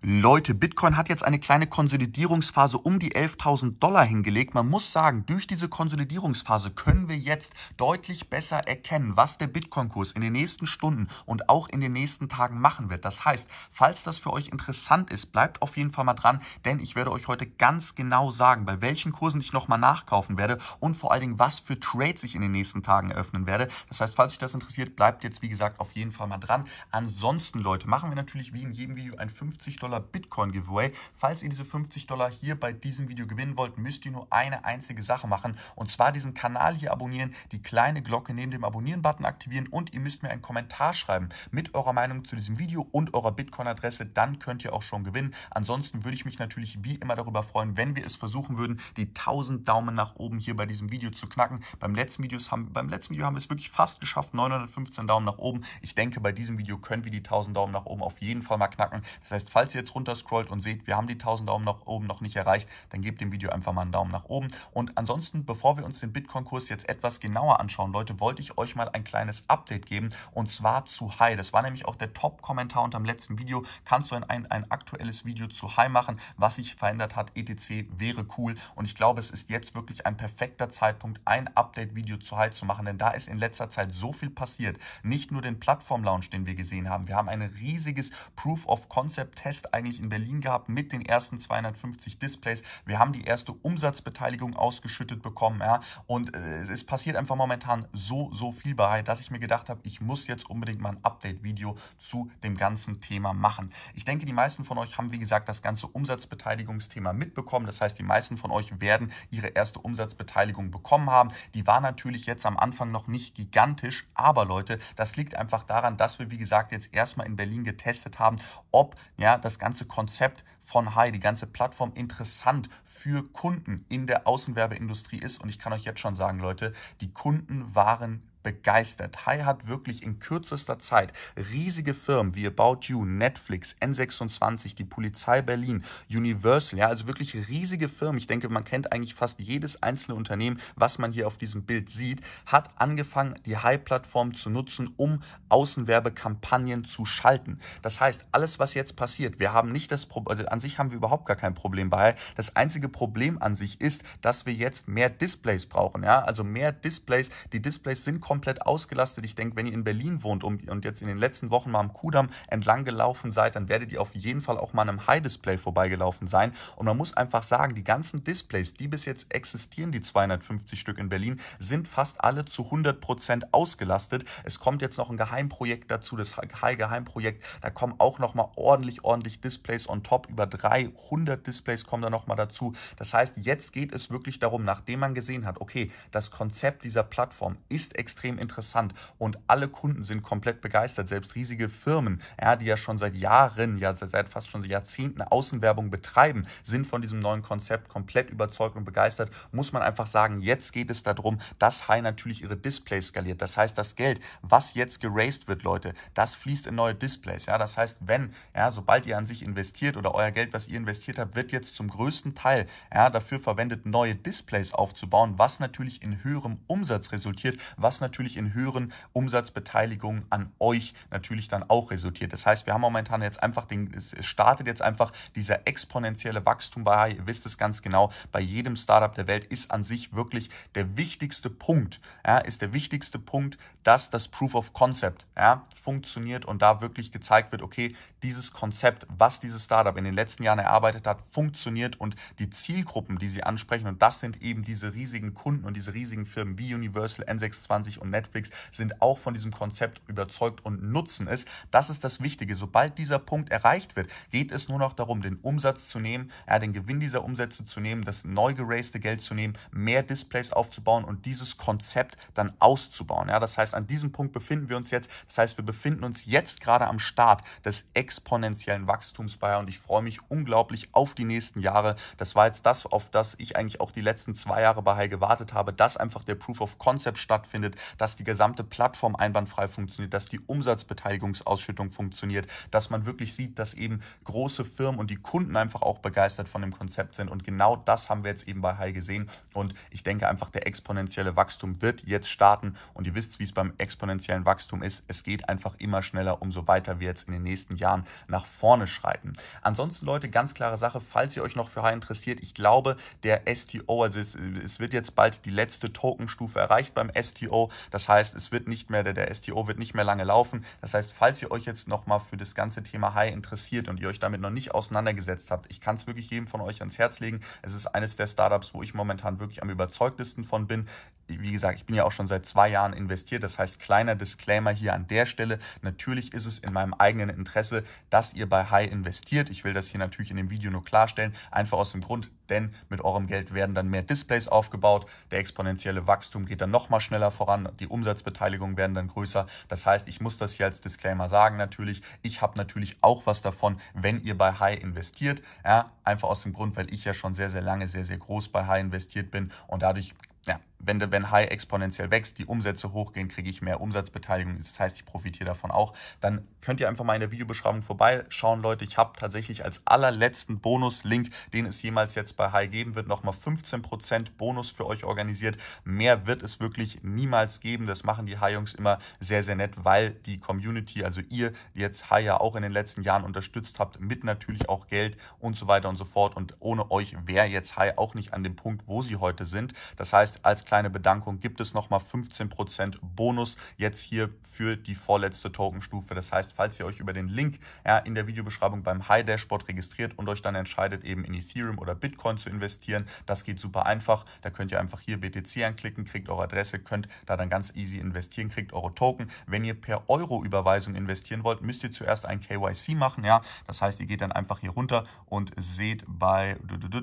Leute, Bitcoin hat jetzt eine kleine Konsolidierungsphase um die 11.000 Dollar hingelegt. Man muss sagen, durch diese Konsolidierungsphase können wir jetzt deutlich besser erkennen, was der Bitcoin-Kurs in den nächsten Stunden und auch in den nächsten Tagen machen wird. Das heißt, falls das für euch interessant ist, bleibt auf jeden Fall mal dran, denn ich werde euch heute ganz genau sagen, bei welchen Kursen ich nochmal nachkaufen werde und vor allen Dingen, was für Trades ich in den nächsten Tagen eröffnen werde. Das heißt, falls euch das interessiert, bleibt jetzt, wie gesagt, auf jeden Fall mal dran. Ansonsten, Leute, machen wir natürlich wie in jedem Video ein 50 Dollar Dollar Bitcoin Giveaway. Falls ihr diese 50 Dollar hier bei diesem Video gewinnen wollt, müsst ihr nur eine einzige Sache machen und zwar diesen Kanal hier abonnieren, die kleine Glocke neben dem Abonnieren-Button aktivieren und ihr müsst mir einen Kommentar schreiben mit eurer Meinung zu diesem Video und eurer Bitcoin-Adresse. Dann könnt ihr auch schon gewinnen. Ansonsten würde ich mich natürlich wie immer darüber freuen, wenn wir es versuchen würden, die 1000 Daumen nach oben hier bei diesem Video zu knacken. Beim letzten, Videos haben, beim letzten Video haben wir es wirklich fast geschafft, 915 Daumen nach oben. Ich denke, bei diesem Video können wir die 1000 Daumen nach oben auf jeden Fall mal knacken. Das heißt, falls ihr jetzt runterscrollt und seht, wir haben die 1000 Daumen nach oben noch nicht erreicht, dann gebt dem Video einfach mal einen Daumen nach oben. Und ansonsten, bevor wir uns den Bitcoin-Kurs jetzt etwas genauer anschauen, Leute, wollte ich euch mal ein kleines Update geben und zwar zu High. Das war nämlich auch der Top-Kommentar unter dem letzten Video. Kannst du ein, ein, ein aktuelles Video zu High machen, was sich verändert hat? ETC wäre cool. Und ich glaube, es ist jetzt wirklich ein perfekter Zeitpunkt, ein Update-Video zu High zu machen, denn da ist in letzter Zeit so viel passiert. Nicht nur den Plattform-Launch, den wir gesehen haben. Wir haben ein riesiges Proof-of-Concept-Test eigentlich in Berlin gehabt mit den ersten 250 Displays. Wir haben die erste Umsatzbeteiligung ausgeschüttet bekommen. Ja? Und äh, es passiert einfach momentan so, so viel bei, dass ich mir gedacht habe, ich muss jetzt unbedingt mal ein Update-Video zu dem ganzen Thema machen. Ich denke, die meisten von euch haben, wie gesagt, das ganze Umsatzbeteiligungsthema mitbekommen. Das heißt, die meisten von euch werden ihre erste Umsatzbeteiligung bekommen haben. Die war natürlich jetzt am Anfang noch nicht gigantisch, aber Leute, das liegt einfach daran, dass wir, wie gesagt, jetzt erstmal in Berlin getestet haben, ob ja, das das ganze Konzept von Hai, die ganze Plattform interessant für Kunden in der Außenwerbeindustrie ist. Und ich kann euch jetzt schon sagen, Leute, die Kunden waren begeistert. Hai hat wirklich in kürzester Zeit riesige Firmen wie About You, Netflix, N26, die Polizei Berlin, Universal, ja, also wirklich riesige Firmen. Ich denke, man kennt eigentlich fast jedes einzelne Unternehmen, was man hier auf diesem Bild sieht, hat angefangen, die Hai-Plattform zu nutzen, um Außenwerbekampagnen zu schalten. Das heißt, alles, was jetzt passiert, wir haben nicht das Problem, also an sich haben wir überhaupt gar kein Problem bei. Das einzige Problem an sich ist, dass wir jetzt mehr Displays brauchen, ja, also mehr Displays. Die Displays sind komplett komplett ausgelastet. Ich denke, wenn ihr in Berlin wohnt und jetzt in den letzten Wochen mal am Kudamm entlang gelaufen seid, dann werdet ihr auf jeden Fall auch mal einem High-Display vorbeigelaufen sein. Und man muss einfach sagen, die ganzen Displays, die bis jetzt existieren, die 250 Stück in Berlin, sind fast alle zu 100% Prozent ausgelastet. Es kommt jetzt noch ein Geheimprojekt dazu, das High-Geheimprojekt. Da kommen auch nochmal ordentlich, ordentlich Displays on top. Über 300 Displays kommen da nochmal dazu. Das heißt, jetzt geht es wirklich darum, nachdem man gesehen hat, okay, das Konzept dieser Plattform ist extrem extrem interessant und alle Kunden sind komplett begeistert, selbst riesige Firmen, ja, die ja schon seit Jahren, ja seit fast schon Jahrzehnten Außenwerbung betreiben, sind von diesem neuen Konzept komplett überzeugt und begeistert, muss man einfach sagen, jetzt geht es darum, dass High natürlich ihre Displays skaliert. Das heißt, das Geld, was jetzt geraced wird, Leute, das fließt in neue Displays. Ja, das heißt, wenn, ja, sobald ihr an sich investiert oder euer Geld, was ihr investiert habt, wird jetzt zum größten Teil ja, dafür verwendet, neue Displays aufzubauen, was natürlich in höherem Umsatz resultiert, was natürlich natürlich in höheren Umsatzbeteiligungen an euch natürlich dann auch resultiert. Das heißt, wir haben momentan jetzt einfach den, es startet jetzt einfach dieser exponentielle Wachstum bei, ihr wisst es ganz genau, bei jedem Startup der Welt ist an sich wirklich der wichtigste Punkt, ja, ist der wichtigste Punkt, dass das Proof of Concept ja, funktioniert und da wirklich gezeigt wird, okay, dieses Konzept, was dieses Startup in den letzten Jahren erarbeitet hat, funktioniert und die Zielgruppen, die sie ansprechen, und das sind eben diese riesigen Kunden und diese riesigen Firmen wie Universal, N26 und Netflix sind auch von diesem Konzept überzeugt und nutzen es. Das ist das Wichtige. Sobald dieser Punkt erreicht wird, geht es nur noch darum, den Umsatz zu nehmen, ja, den Gewinn dieser Umsätze zu nehmen, das neu geracete Geld zu nehmen, mehr Displays aufzubauen und dieses Konzept dann auszubauen. Ja, das heißt, an diesem Punkt befinden wir uns jetzt. Das heißt, wir befinden uns jetzt gerade am Start des exponentiellen Wachstums bei und ich freue mich unglaublich auf die nächsten Jahre. Das war jetzt das, auf das ich eigentlich auch die letzten zwei Jahre bei Hai gewartet habe, dass einfach der Proof of Concept stattfindet, dass die gesamte Plattform einwandfrei funktioniert, dass die Umsatzbeteiligungsausschüttung funktioniert, dass man wirklich sieht, dass eben große Firmen und die Kunden einfach auch begeistert von dem Konzept sind. Und genau das haben wir jetzt eben bei Hai gesehen. Und ich denke einfach, der exponentielle Wachstum wird jetzt starten. Und ihr wisst, wie es beim exponentiellen Wachstum ist. Es geht einfach immer schneller, umso weiter wir jetzt in den nächsten Jahren nach vorne schreiten. Ansonsten, Leute, ganz klare Sache, falls ihr euch noch für Hai interessiert, ich glaube, der STO, also es, es wird jetzt bald die letzte Tokenstufe erreicht beim STO. Das heißt, es wird nicht mehr, der, der STO wird nicht mehr lange laufen. Das heißt, falls ihr euch jetzt nochmal für das ganze Thema High interessiert und ihr euch damit noch nicht auseinandergesetzt habt, ich kann es wirklich jedem von euch ans Herz legen. Es ist eines der Startups, wo ich momentan wirklich am überzeugtesten von bin wie gesagt, ich bin ja auch schon seit zwei Jahren investiert. Das heißt, kleiner Disclaimer hier an der Stelle. Natürlich ist es in meinem eigenen Interesse, dass ihr bei High investiert. Ich will das hier natürlich in dem Video nur klarstellen. Einfach aus dem Grund, denn mit eurem Geld werden dann mehr Displays aufgebaut. Der exponentielle Wachstum geht dann nochmal schneller voran. Die Umsatzbeteiligungen werden dann größer. Das heißt, ich muss das hier als Disclaimer sagen natürlich. Ich habe natürlich auch was davon, wenn ihr bei High investiert. Ja, einfach aus dem Grund, weil ich ja schon sehr, sehr lange sehr, sehr groß bei High investiert bin und dadurch ja, wenn, wenn High exponentiell wächst, die Umsätze hochgehen, kriege ich mehr Umsatzbeteiligung. Das heißt, ich profitiere davon auch. Dann könnt ihr einfach mal in der Videobeschreibung vorbeischauen, Leute. Ich habe tatsächlich als allerletzten Bonus-Link, den es jemals jetzt bei High geben wird, nochmal 15% Bonus für euch organisiert. Mehr wird es wirklich niemals geben. Das machen die High-Jungs immer sehr, sehr nett, weil die Community, also ihr, die jetzt High ja auch in den letzten Jahren unterstützt habt, mit natürlich auch Geld und so weiter und so fort. Und ohne euch wäre jetzt High auch nicht an dem Punkt, wo sie heute sind. Das heißt, als kleine Bedankung gibt es nochmal 15% Bonus jetzt hier für die vorletzte Tokenstufe. Das heißt, falls ihr euch über den Link ja, in der Videobeschreibung beim High Dashboard registriert und euch dann entscheidet, eben in Ethereum oder Bitcoin zu investieren, das geht super einfach. Da könnt ihr einfach hier BTC anklicken, kriegt eure Adresse, könnt da dann ganz easy investieren, kriegt eure Token. Wenn ihr per Euro-Überweisung investieren wollt, müsst ihr zuerst ein KYC machen. Ja? Das heißt, ihr geht dann einfach hier runter und seht bei,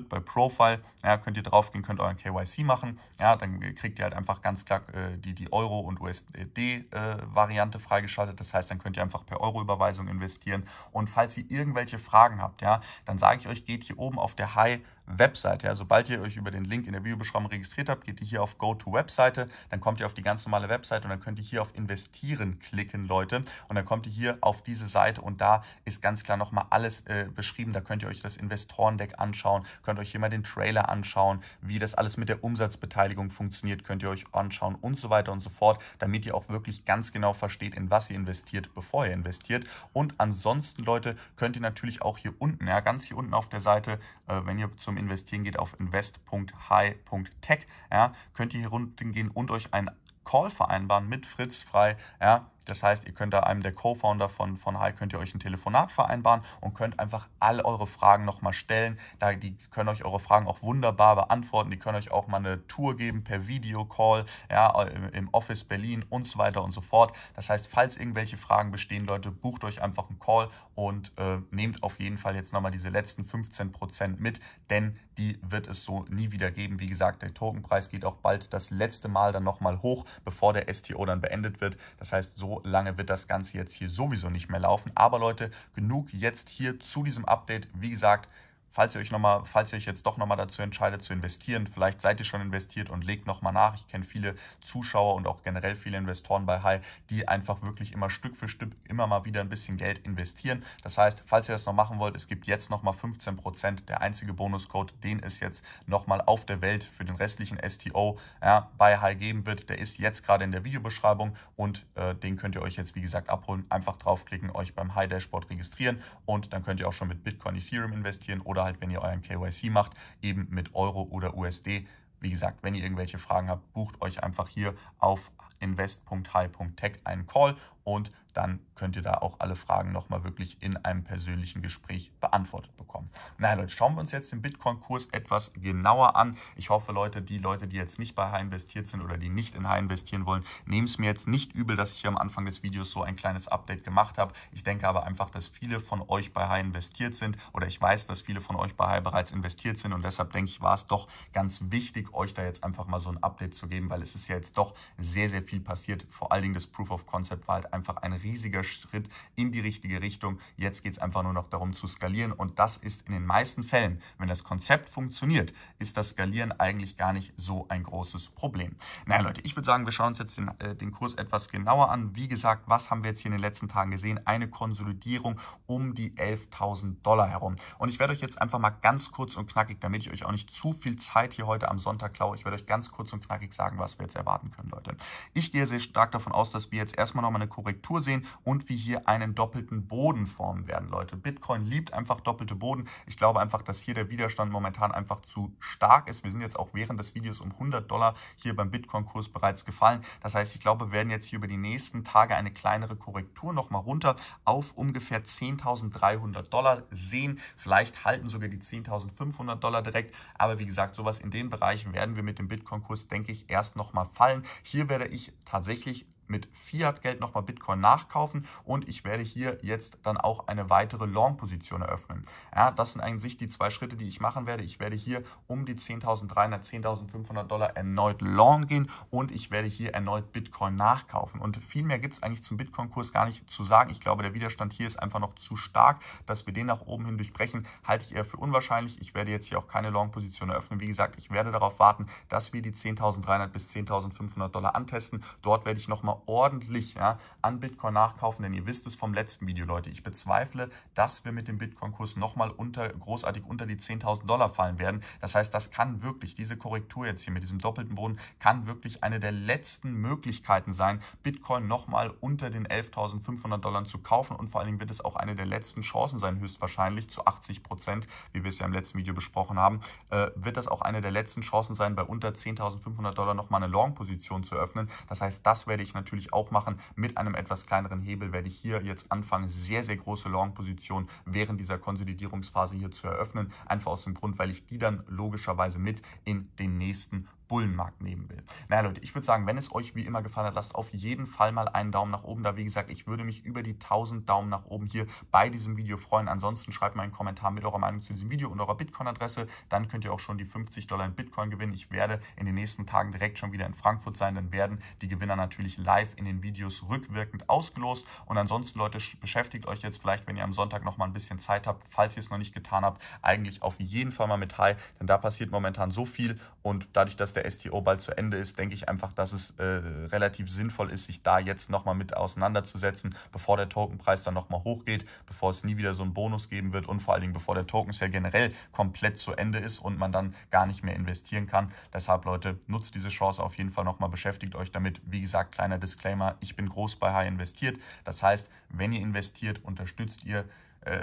bei Profile, ja, könnt ihr draufgehen, könnt euren KYC machen. Ja, dann kriegt ihr halt einfach ganz klar äh, die, die Euro- und USD-Variante äh, freigeschaltet. Das heißt, dann könnt ihr einfach per Euro-Überweisung investieren. Und falls ihr irgendwelche Fragen habt, ja, dann sage ich euch, geht hier oben auf der High- Webseite. Ja, sobald ihr euch über den Link in der Videobeschreibung registriert habt, geht ihr hier auf Go to Webseite, dann kommt ihr auf die ganz normale Webseite und dann könnt ihr hier auf Investieren klicken, Leute. Und dann kommt ihr hier auf diese Seite und da ist ganz klar nochmal alles äh, beschrieben. Da könnt ihr euch das Investorendeck anschauen, könnt euch hier mal den Trailer anschauen, wie das alles mit der Umsatzbeteiligung funktioniert, könnt ihr euch anschauen und so weiter und so fort, damit ihr auch wirklich ganz genau versteht, in was ihr investiert, bevor ihr investiert. Und ansonsten, Leute, könnt ihr natürlich auch hier unten, ja, ganz hier unten auf der Seite, äh, wenn ihr zum beim Investieren geht auf invest.high.tech. Ja, könnt ihr hier gehen und euch einen Call vereinbaren mit Fritz Frei. Ja, das heißt, ihr könnt da einem der Co-Founder von, von Hi, könnt ihr euch ein Telefonat vereinbaren und könnt einfach all eure Fragen nochmal stellen. Da, die können euch eure Fragen auch wunderbar beantworten. Die können euch auch mal eine Tour geben per Videocall, ja, im, äh, im Office Berlin und so weiter und so fort. Das heißt, falls irgendwelche Fragen bestehen, Leute, bucht euch einfach einen Call und äh, nehmt auf jeden Fall jetzt nochmal diese letzten 15 mit, denn die wird es so nie wieder geben. Wie gesagt, der Tokenpreis geht auch bald das letzte Mal dann nochmal hoch, bevor der STO dann beendet wird. Das heißt, so lange wird das Ganze jetzt hier sowieso nicht mehr laufen. Aber Leute, genug jetzt hier zu diesem Update. Wie gesagt, falls ihr euch nochmal, falls ihr euch jetzt doch nochmal dazu entscheidet zu investieren, vielleicht seid ihr schon investiert und legt nochmal nach. Ich kenne viele Zuschauer und auch generell viele Investoren bei High, die einfach wirklich immer Stück für Stück immer mal wieder ein bisschen Geld investieren. Das heißt, falls ihr das noch machen wollt, es gibt jetzt nochmal 15 Prozent. Der einzige Bonuscode, den es jetzt nochmal auf der Welt für den restlichen STO ja, bei High geben wird, der ist jetzt gerade in der Videobeschreibung und äh, den könnt ihr euch jetzt wie gesagt abholen. Einfach draufklicken, euch beim High Dashboard registrieren und dann könnt ihr auch schon mit Bitcoin, Ethereum investieren oder halt, wenn ihr euren KYC macht, eben mit Euro oder USD. Wie gesagt, wenn ihr irgendwelche Fragen habt, bucht euch einfach hier auf invest.high.tech einen Call und dann könnt ihr da auch alle Fragen nochmal wirklich in einem persönlichen Gespräch beantwortet bekommen. Na ja, Leute, schauen wir uns jetzt den Bitcoin-Kurs etwas genauer an. Ich hoffe, Leute, die Leute, die jetzt nicht bei Hai investiert sind oder die nicht in Hai investieren wollen, nehmen es mir jetzt nicht übel, dass ich hier am Anfang des Videos so ein kleines Update gemacht habe. Ich denke aber einfach, dass viele von euch bei Hai investiert sind oder ich weiß, dass viele von euch bei Hai bereits investiert sind und deshalb denke ich, war es doch ganz wichtig, euch da jetzt einfach mal so ein Update zu geben, weil es ist ja jetzt doch sehr, sehr viel passiert. Vor allen Dingen das Proof of Concept war halt einfach ein riesiger Schritt in die richtige Richtung. Jetzt geht es einfach nur noch darum zu skalieren und das ist in den meisten Fällen, wenn das Konzept funktioniert, ist das Skalieren eigentlich gar nicht so ein großes Problem. Na naja, Leute, ich würde sagen, wir schauen uns jetzt den, äh, den Kurs etwas genauer an. Wie gesagt, was haben wir jetzt hier in den letzten Tagen gesehen? Eine Konsolidierung um die 11.000 Dollar herum. Und ich werde euch jetzt einfach mal ganz kurz und knackig, damit ich euch auch nicht zu viel Zeit hier heute am Sonntag klaue, ich werde euch ganz kurz und knackig sagen, was wir jetzt erwarten können, Leute. Ich gehe sehr stark davon aus, dass wir jetzt erstmal nochmal eine Korrektur Korrektur sehen und wie hier einen doppelten Boden formen werden, Leute. Bitcoin liebt einfach doppelte Boden. Ich glaube einfach, dass hier der Widerstand momentan einfach zu stark ist. Wir sind jetzt auch während des Videos um 100 Dollar hier beim Bitcoin-Kurs bereits gefallen. Das heißt, ich glaube, wir werden jetzt hier über die nächsten Tage eine kleinere Korrektur nochmal runter auf ungefähr 10.300 Dollar sehen. Vielleicht halten sogar die 10.500 Dollar direkt. Aber wie gesagt, sowas in den Bereichen werden wir mit dem Bitcoin-Kurs, denke ich, erst nochmal fallen. Hier werde ich tatsächlich mit Fiat-Geld nochmal Bitcoin nachkaufen und ich werde hier jetzt dann auch eine weitere Long-Position eröffnen. Ja, das sind eigentlich die zwei Schritte, die ich machen werde. Ich werde hier um die 10.300, 10.500 Dollar erneut Long gehen und ich werde hier erneut Bitcoin nachkaufen. Und viel mehr gibt es eigentlich zum Bitcoin-Kurs gar nicht zu sagen. Ich glaube, der Widerstand hier ist einfach noch zu stark, dass wir den nach oben hin durchbrechen, halte ich eher für unwahrscheinlich. Ich werde jetzt hier auch keine Long-Position eröffnen. Wie gesagt, ich werde darauf warten, dass wir die 10.300 bis 10.500 Dollar antesten. Dort werde ich nochmal ordentlich ja, an Bitcoin nachkaufen, denn ihr wisst es vom letzten Video, Leute. Ich bezweifle, dass wir mit dem Bitcoin-Kurs nochmal unter, großartig unter die 10.000 Dollar fallen werden. Das heißt, das kann wirklich, diese Korrektur jetzt hier mit diesem doppelten Boden, kann wirklich eine der letzten Möglichkeiten sein, Bitcoin nochmal unter den 11.500 Dollar zu kaufen und vor allen Dingen wird es auch eine der letzten Chancen sein, höchstwahrscheinlich zu 80 Prozent, wie wir es ja im letzten Video besprochen haben, äh, wird das auch eine der letzten Chancen sein, bei unter 10.500 Dollar nochmal eine Long-Position zu öffnen. Das heißt, das werde ich natürlich natürlich auch machen. Mit einem etwas kleineren Hebel werde ich hier jetzt anfangen, sehr, sehr große Long-Positionen während dieser Konsolidierungsphase hier zu eröffnen. Einfach aus dem Grund, weil ich die dann logischerweise mit in den nächsten Bullenmarkt nehmen will. Naja Leute, ich würde sagen, wenn es euch wie immer gefallen hat, lasst auf jeden Fall mal einen Daumen nach oben da. Wie gesagt, ich würde mich über die 1000 Daumen nach oben hier bei diesem Video freuen. Ansonsten schreibt mal einen Kommentar mit eurer Meinung zu diesem Video und eurer Bitcoin-Adresse. Dann könnt ihr auch schon die 50 Dollar in Bitcoin gewinnen. Ich werde in den nächsten Tagen direkt schon wieder in Frankfurt sein. Dann werden die Gewinner natürlich live in den Videos rückwirkend ausgelost. Und ansonsten, Leute, beschäftigt euch jetzt vielleicht, wenn ihr am Sonntag noch mal ein bisschen Zeit habt, falls ihr es noch nicht getan habt, eigentlich auf jeden Fall mal mit High, denn da passiert momentan so viel und dadurch, dass der STO bald zu Ende ist, denke ich einfach, dass es äh, relativ sinnvoll ist, sich da jetzt nochmal mit auseinanderzusetzen, bevor der Tokenpreis dann nochmal hochgeht, bevor es nie wieder so einen Bonus geben wird und vor allen Dingen bevor der Token ja generell komplett zu Ende ist und man dann gar nicht mehr investieren kann. Deshalb, Leute, nutzt diese Chance auf jeden Fall nochmal, beschäftigt euch damit. Wie gesagt, kleiner Disclaimer, ich bin groß bei High investiert. Das heißt, wenn ihr investiert, unterstützt ihr äh,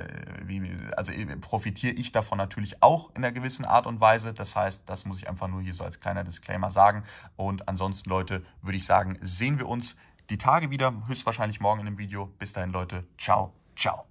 also äh, profitiere ich davon natürlich auch in einer gewissen Art und Weise. Das heißt, das muss ich einfach nur hier so als kleiner Disclaimer sagen. Und ansonsten, Leute, würde ich sagen, sehen wir uns die Tage wieder, höchstwahrscheinlich morgen in einem Video. Bis dahin, Leute, ciao, ciao.